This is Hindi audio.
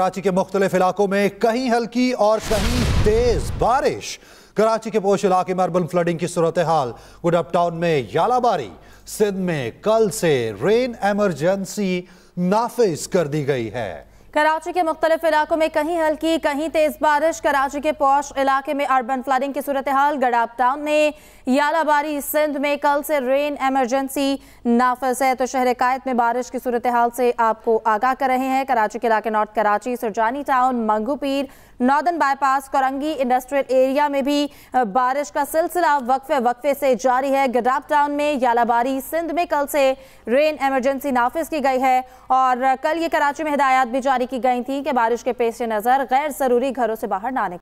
कराची के मुख्तलिफ इलाकों में कहीं हल्की और कहीं तेज बारिश कराची के पोश इलाके में अर्बन फ्लडिंग की सूरत हाल गुडअप टाउन में यालाबारी सिंध में कल से रेन एमरजेंसी नाफिज कर दी गई है कराची के मुख्तलिफ इलाकों में कहीं हल्की कहीं तेज़ बारिश कराची के पौश इलाके में अर्बन फ्लडिंग की सूरत हाल गडाप टाउन में यालाबारी सिंध में कल से रेन एमरजेंसी नाफज है तो शहर कायद में बारिश की सूरत हाल से आपको आगाह कर रहे हैं कराची के इलाके north Karachi Surjani town Manghopir northern bypass Korangi industrial area में भी बारिश का सिलसिला वक्फे वक्फे से जारी है गडाप टाउन में यालाबारी सिंध में कल से रेन एमरजेंसी नाफिज की गई है और कल ये कराची में हिदायत भी जारी की गई थी कि बारिश के पेश नज़र गैर ज़रूरी घरों से बाहर ना